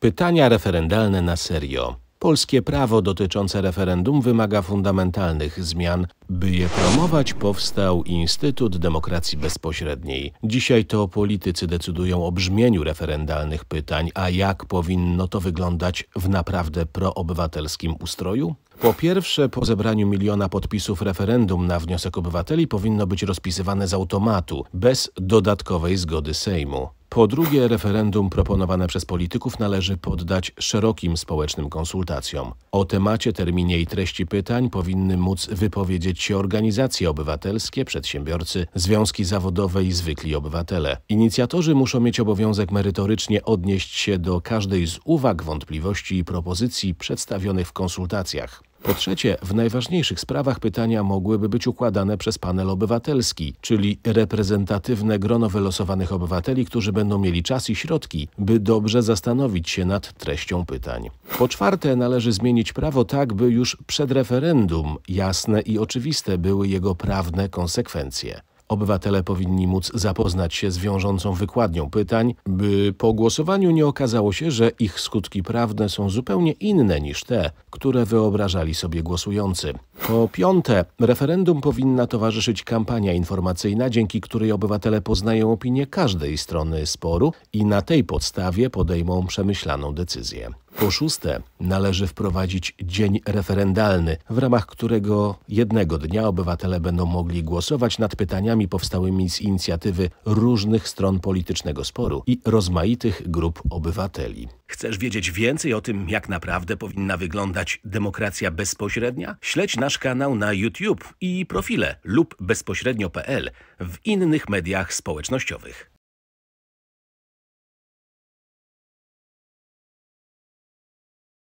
Pytania referendalne na serio. Polskie prawo dotyczące referendum wymaga fundamentalnych zmian. By je promować powstał Instytut Demokracji Bezpośredniej. Dzisiaj to politycy decydują o brzmieniu referendalnych pytań, a jak powinno to wyglądać w naprawdę proobywatelskim ustroju? Po pierwsze, po zebraniu miliona podpisów referendum na wniosek obywateli powinno być rozpisywane z automatu, bez dodatkowej zgody Sejmu. Po drugie, referendum proponowane przez polityków należy poddać szerokim społecznym konsultacjom. O temacie, terminie i treści pytań powinny móc wypowiedzieć się organizacje obywatelskie, przedsiębiorcy, związki zawodowe i zwykli obywatele. Inicjatorzy muszą mieć obowiązek merytorycznie odnieść się do każdej z uwag, wątpliwości i propozycji przedstawionych w konsultacjach. Po trzecie, w najważniejszych sprawach pytania mogłyby być układane przez panel obywatelski, czyli reprezentatywne grono wylosowanych obywateli, którzy będą mieli czas i środki, by dobrze zastanowić się nad treścią pytań. Po czwarte, należy zmienić prawo tak, by już przed referendum jasne i oczywiste były jego prawne konsekwencje. Obywatele powinni móc zapoznać się z wiążącą wykładnią pytań, by po głosowaniu nie okazało się, że ich skutki prawne są zupełnie inne niż te, które wyobrażali sobie głosujący. Po piąte, referendum powinna towarzyszyć kampania informacyjna, dzięki której obywatele poznają opinię każdej strony sporu i na tej podstawie podejmą przemyślaną decyzję. Po szóste, należy wprowadzić dzień referendalny, w ramach którego jednego dnia obywatele będą mogli głosować nad pytaniami powstałymi z inicjatywy różnych stron politycznego sporu i rozmaitych grup obywateli. Chcesz wiedzieć więcej o tym, jak naprawdę powinna wyglądać demokracja bezpośrednia? Śledź nasz kanał na YouTube i profile lub bezpośrednio.pl w innych mediach społecznościowych.